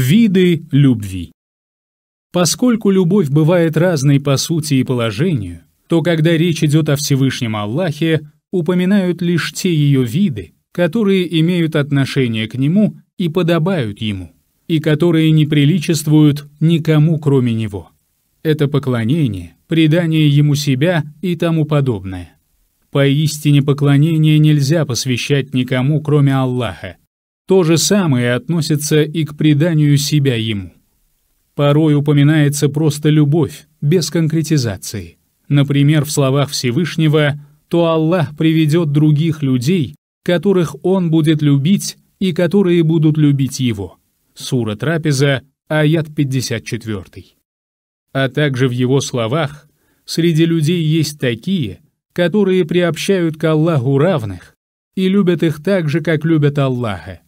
Виды любви. Поскольку любовь бывает разной по сути и положению, то когда речь идет о Всевышнем Аллахе, упоминают лишь те ее виды, которые имеют отношение к Нему и подобают Ему, и которые не приличествуют никому, кроме Него. Это поклонение, предание Ему себя и тому подобное. Поистине поклонение нельзя посвящать никому, кроме Аллаха, то же самое относится и к преданию себя ему. Порой упоминается просто любовь, без конкретизации. Например, в словах Всевышнего «То Аллах приведет других людей, которых Он будет любить и которые будут любить Его». Сура Трапеза, аят 54. А также в его словах «Среди людей есть такие, которые приобщают к Аллаху равных и любят их так же, как любят Аллаха».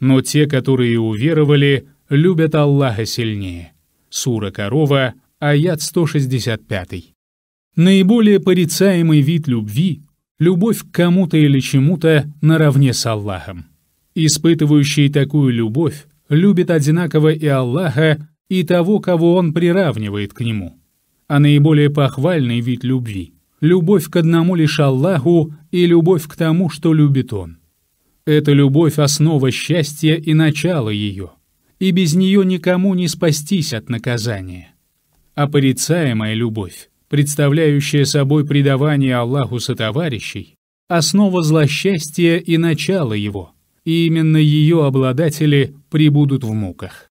Но те, которые уверовали, любят Аллаха сильнее. Сура Корова, аят 165. Наиболее порицаемый вид любви – любовь к кому-то или чему-то наравне с Аллахом. Испытывающий такую любовь любит одинаково и Аллаха, и того, кого он приравнивает к нему. А наиболее похвальный вид любви – любовь к одному лишь Аллаху и любовь к тому, что любит он. Эта любовь — основа счастья и начало ее, и без нее никому не спастись от наказания. А порицаемая любовь, представляющая собой предавание Аллаху сотоварищей, основа злосчастья и начало его, и именно ее обладатели прибудут в муках.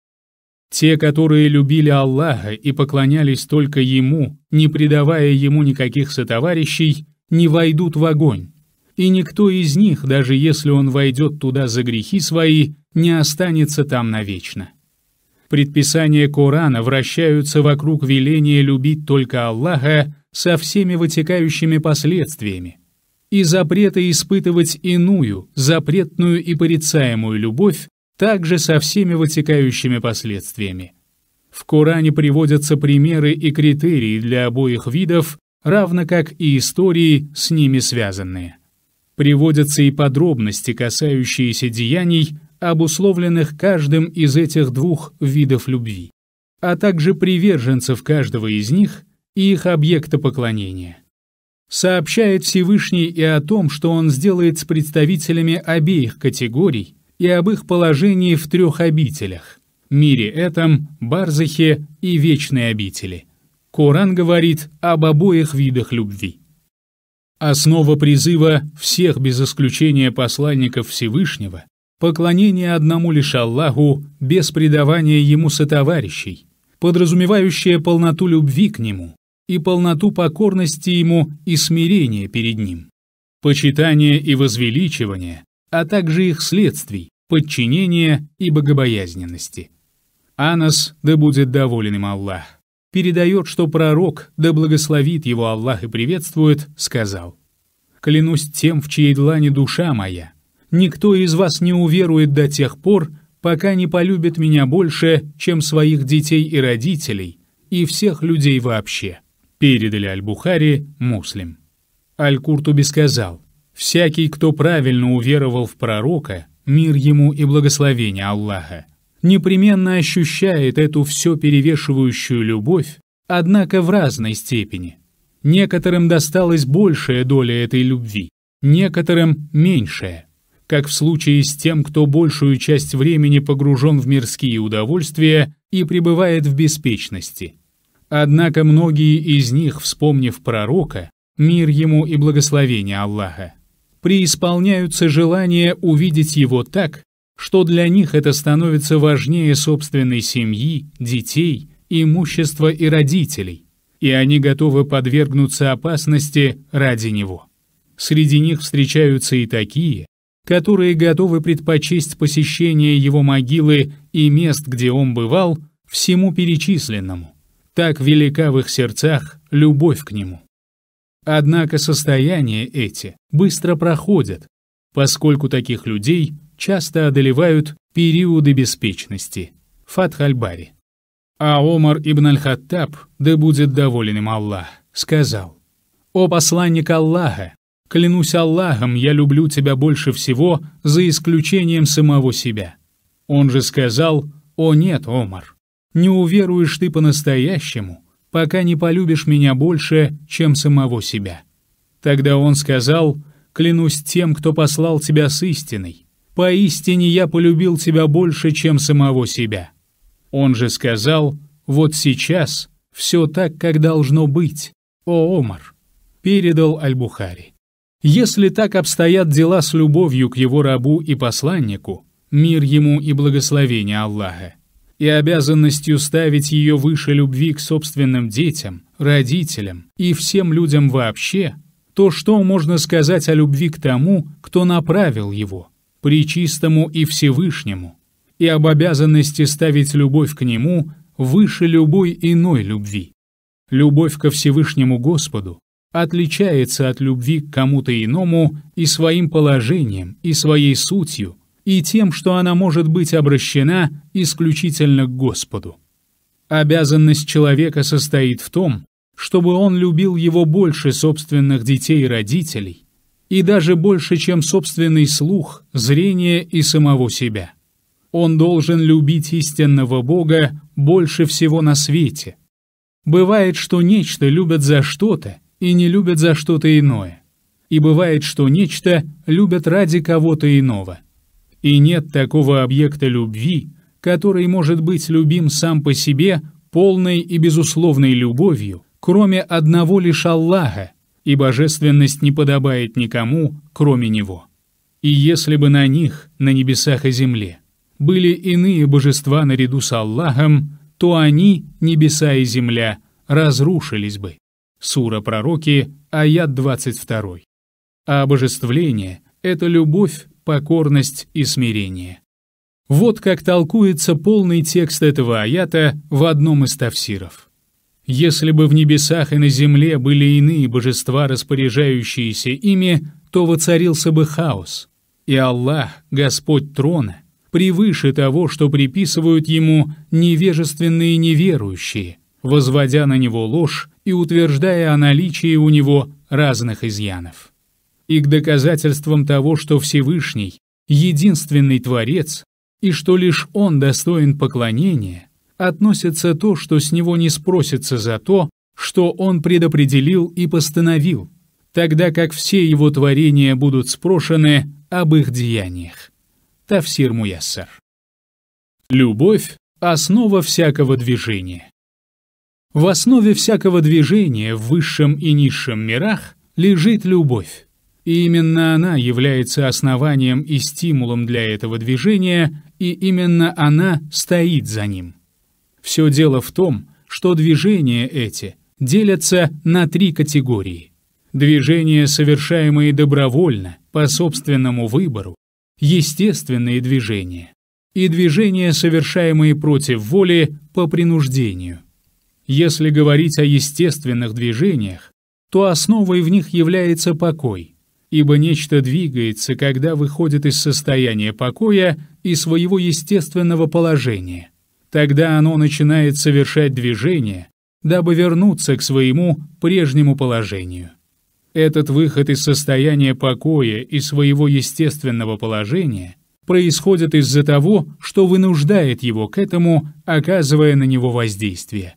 Те, которые любили Аллаха и поклонялись только Ему, не предавая Ему никаких сотоварищей, не войдут в огонь, и никто из них, даже если он войдет туда за грехи свои, не останется там навечно. Предписания Корана вращаются вокруг веления любить только Аллаха со всеми вытекающими последствиями, и запрета испытывать иную, запретную и порицаемую любовь также со всеми вытекающими последствиями. В Коране приводятся примеры и критерии для обоих видов, равно как и истории, с ними связанные приводятся и подробности, касающиеся деяний, обусловленных каждым из этих двух видов любви, а также приверженцев каждого из них и их объекта поклонения. Сообщает Всевышний и о том, что он сделает с представителями обеих категорий и об их положении в трех обителях – мире этом, Барзахе и вечной обители. Коран говорит об обоих видах любви – Основа призыва всех без исключения посланников Всевышнего – поклонение одному лишь Аллаху без предавания Ему сотоварищей, подразумевающее полноту любви к Нему и полноту покорности Ему и смирения перед Ним, почитание и возвеличивание, а также их следствий, подчинения и богобоязненности. Анас да будет доволен им Аллах передает, что пророк, да благословит его Аллах и приветствует, сказал, «Клянусь тем, в чьей длане душа моя, никто из вас не уверует до тех пор, пока не полюбит меня больше, чем своих детей и родителей, и всех людей вообще», передали Аль-Бухари муслим. Аль-Куртуби сказал, «Всякий, кто правильно уверовал в пророка, мир ему и благословение Аллаха, непременно ощущает эту все перевешивающую любовь, однако в разной степени. Некоторым досталась большая доля этой любви, некоторым — меньшая. Как в случае с тем, кто большую часть времени погружен в мирские удовольствия и пребывает в беспечности. Однако многие из них, вспомнив пророка, мир ему и благословение Аллаха, преисполняются желание увидеть его так, что для них это становится важнее собственной семьи, детей, имущества и родителей, и они готовы подвергнуться опасности ради него. Среди них встречаются и такие, которые готовы предпочесть посещение его могилы и мест, где он бывал, всему перечисленному. Так велика в их сердцах любовь к нему. Однако состояния эти быстро проходят, поскольку таких людей часто одолевают периоды беспечности. Фатхальбари. А Омар ибн аль-Хаттаб, да будет доволен им Аллах, сказал, «О посланник Аллаха, клянусь Аллахом, я люблю тебя больше всего, за исключением самого себя». Он же сказал, «О нет, Омар, не уверуешь ты по-настоящему, пока не полюбишь меня больше, чем самого себя». Тогда он сказал, «Клянусь тем, кто послал тебя с истиной, поистине я полюбил тебя больше, чем самого себя». Он же сказал, «Вот сейчас все так, как должно быть, о Омар», — передал Аль-Бухари. Если так обстоят дела с любовью к его рабу и посланнику, мир ему и благословение Аллаха, и обязанностью ставить ее выше любви к собственным детям, родителям и всем людям вообще, то что можно сказать о любви к тому, кто направил его – Пречистому и Всевышнему, и об обязанности ставить любовь к Нему выше любой иной любви. Любовь ко Всевышнему Господу отличается от любви к кому-то иному и своим положением, и своей сутью, и тем, что она может быть обращена исключительно к Господу. Обязанность человека состоит в том, чтобы он любил его больше собственных детей и родителей, и даже больше, чем собственный слух, зрение и самого себя. Он должен любить истинного Бога больше всего на свете. Бывает, что нечто любят за что-то и не любят за что-то иное. И бывает, что нечто любят ради кого-то иного. И нет такого объекта любви, который может быть любим сам по себе полной и безусловной любовью, кроме одного лишь Аллаха, и божественность не подобает никому, кроме Него. И если бы на них, на небесах и земле, были иные божества наряду с Аллахом, то они, небеса и земля, разрушились бы. Сура Пророки, аят 22. А обожествление — это любовь, покорность и смирение. Вот как толкуется полный текст этого аята в одном из тафсиров. Если бы в небесах и на земле были иные божества, распоряжающиеся ими, то воцарился бы хаос. И Аллах, Господь трона, превыше того, что приписывают ему невежественные неверующие, возводя на него ложь и утверждая о наличии у него разных изъянов. И к доказательствам того, что Всевышний — единственный Творец, и что лишь Он достоин поклонения, относится то, что с него не спросится за то, что он предопределил и постановил, тогда как все его творения будут спрошены об их деяниях. Тафсир Муяссар. Любовь – основа всякого движения. В основе всякого движения в высшем и низшем мирах лежит любовь. И именно она является основанием и стимулом для этого движения, и именно она стоит за ним. Все дело в том, что движения эти делятся на три категории. Движения, совершаемые добровольно, по собственному выбору, естественные движения, и движения, совершаемые против воли по принуждению. Если говорить о естественных движениях, то основой в них является покой, ибо нечто двигается, когда выходит из состояния покоя и своего естественного положения – Тогда оно начинает совершать движение, дабы вернуться к своему прежнему положению. Этот выход из состояния покоя и своего естественного положения происходит из-за того, что вынуждает его к этому, оказывая на него воздействие.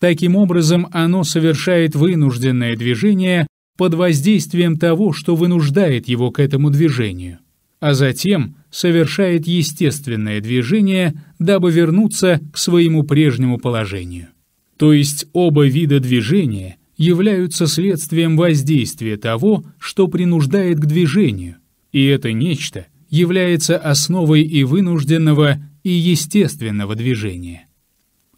Таким образом, оно совершает вынужденное движение под воздействием того, что вынуждает его к этому движению а затем совершает естественное движение, дабы вернуться к своему прежнему положению. То есть оба вида движения являются следствием воздействия того, что принуждает к движению, и это нечто является основой и вынужденного, и естественного движения.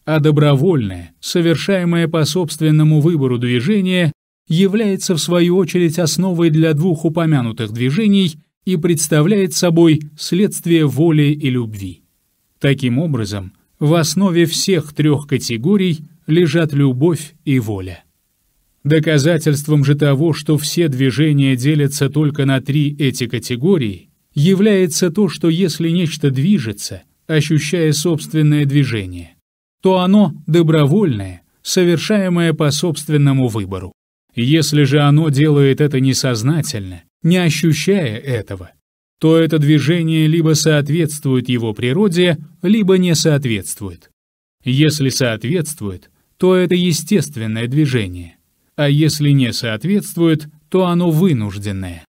А добровольное, совершаемое по собственному выбору движение, является в свою очередь основой для двух упомянутых движений и представляет собой следствие воли и любви. Таким образом, в основе всех трех категорий лежат любовь и воля. Доказательством же того, что все движения делятся только на три эти категории, является то, что если нечто движется, ощущая собственное движение, то оно добровольное, совершаемое по собственному выбору. Если же оно делает это несознательно, не ощущая этого, то это движение либо соответствует его природе, либо не соответствует. Если соответствует, то это естественное движение, а если не соответствует, то оно вынужденное.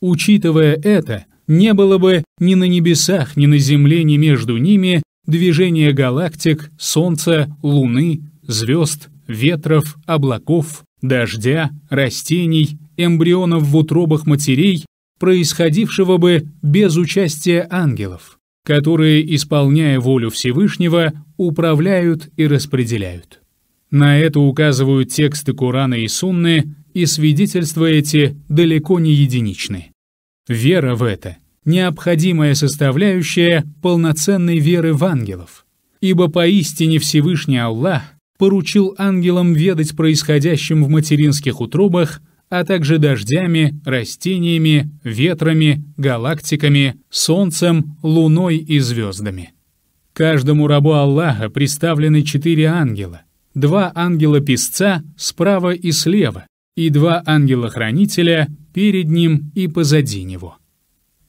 Учитывая это, не было бы ни на небесах, ни на Земле, ни между ними движения галактик, Солнца, Луны, звезд, ветров, облаков, дождя, растений эмбрионов в утробах матерей, происходившего бы без участия ангелов, которые, исполняя волю Всевышнего, управляют и распределяют. На это указывают тексты Корана и Сунны, и свидетельства эти далеко не единичны. Вера в это — необходимая составляющая полноценной веры в ангелов, ибо поистине Всевышний Аллах поручил ангелам ведать происходящим в материнских утробах — а также дождями, растениями, ветрами, галактиками, солнцем, луной и звездами. Каждому рабу Аллаха представлены четыре ангела, два ангела-песца справа и слева, и два ангела-хранителя перед ним и позади него.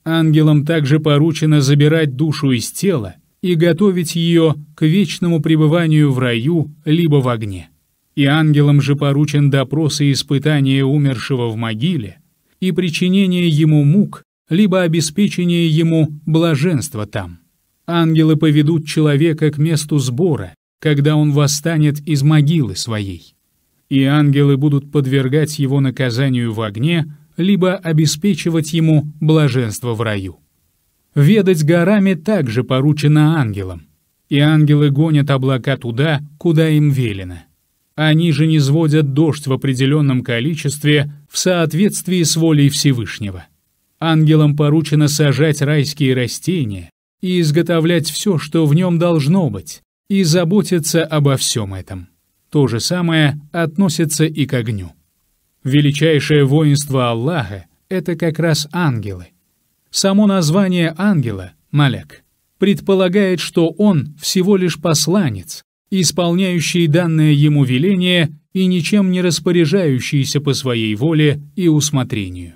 Ангелам также поручено забирать душу из тела и готовить ее к вечному пребыванию в раю либо в огне и ангелам же поручен допрос и испытание умершего в могиле, и причинение ему мук, либо обеспечение ему блаженства там. Ангелы поведут человека к месту сбора, когда он восстанет из могилы своей. И ангелы будут подвергать его наказанию в огне, либо обеспечивать ему блаженство в раю. Ведать горами также поручено ангелам, и ангелы гонят облака туда, куда им велено. Они же не сводят дождь в определенном количестве в соответствии с волей Всевышнего. Ангелам поручено сажать райские растения и изготовлять все, что в нем должно быть, и заботиться обо всем этом. То же самое относится и к огню. Величайшее воинство Аллаха — это как раз ангелы. Само название ангела, Малек предполагает, что он всего лишь посланец, исполняющий данное ему веление и ничем не распоряжающийся по своей воле и усмотрению.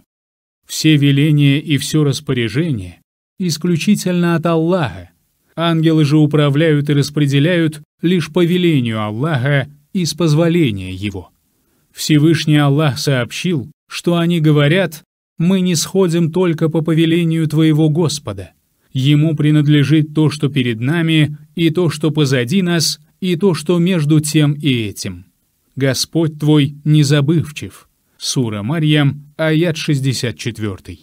Все веления и все распоряжение исключительно от Аллаха. Ангелы же управляют и распределяют лишь по велению Аллаха и с позволения Его. Всевышний Аллах сообщил, что они говорят «Мы не сходим только по повелению Твоего Господа. Ему принадлежит то, что перед нами, и то, что позади нас, и то, что между тем и этим. Господь твой незабывчив». Сура Марьям, аят 64.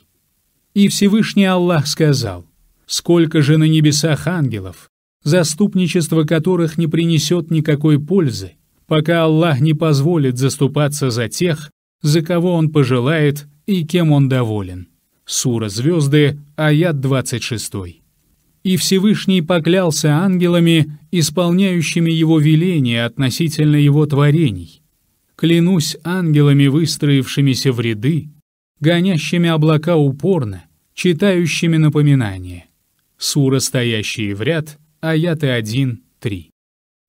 «И Всевышний Аллах сказал, «Сколько же на небесах ангелов, заступничество которых не принесет никакой пользы, пока Аллах не позволит заступаться за тех, за кого Он пожелает и кем Он доволен». Сура «Звезды», аят 26 и Всевышний поклялся ангелами, исполняющими его веления относительно его творений. Клянусь ангелами, выстроившимися в ряды, гонящими облака упорно, читающими напоминания. Сура, стоящие в ряд, аяты 1, 3.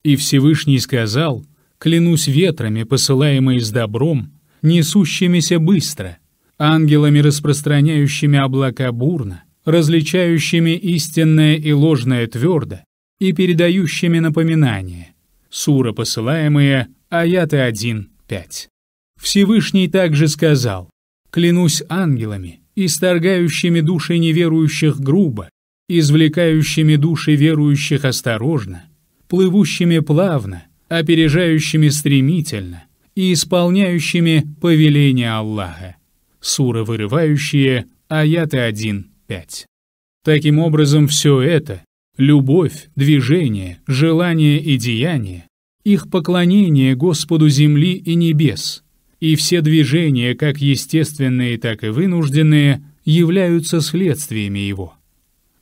И Всевышний сказал, «Клянусь ветрами, посылаемые с добром, несущимися быстро, ангелами, распространяющими облака бурно, различающими истинное и ложное твердо и передающими напоминания. Сура, посылаемая, аяты 1, 5. Всевышний также сказал, «Клянусь ангелами, исторгающими души неверующих грубо, извлекающими души верующих осторожно, плывущими плавно, опережающими стремительно и исполняющими повеления Аллаха». Сура, вырывающая, аяты 1, 5. Таким образом, все это — любовь, движение, желание и деяние, их поклонение Господу земли и небес, и все движения, как естественные, так и вынужденные, являются следствиями его.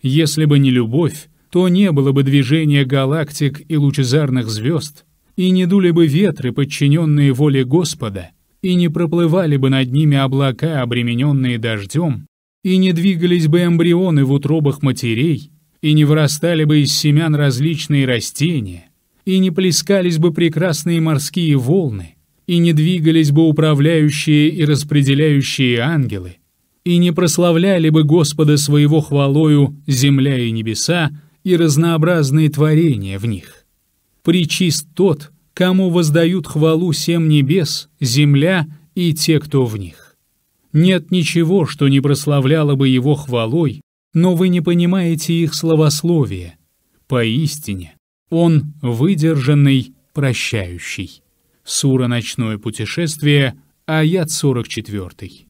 Если бы не любовь, то не было бы движения галактик и лучезарных звезд, и не дули бы ветры, подчиненные воле Господа, и не проплывали бы над ними облака, обремененные дождем, и не двигались бы эмбрионы в утробах матерей, и не вырастали бы из семян различные растения, и не плескались бы прекрасные морские волны, и не двигались бы управляющие и распределяющие ангелы, и не прославляли бы Господа своего хвалою земля и небеса и разнообразные творения в них. Причист тот, кому воздают хвалу семь небес, земля и те, кто в них. Нет ничего, что не прославляло бы его хвалой, но вы не понимаете их словословия. Поистине, он выдержанный, прощающий. Сура «Ночное путешествие», аят 44.